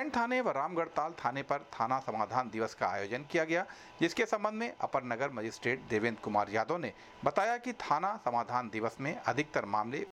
cantt थाने व रामगढ़ ताल थाने पर थाना समाधान दिवस का आयोजन किया गया जिसके संबंध में अपर नगर मजिस्ट्रेट देवेंद्र कुमार यादव ने बताया कि थाना समाधान दिवस में अधिकतर मामले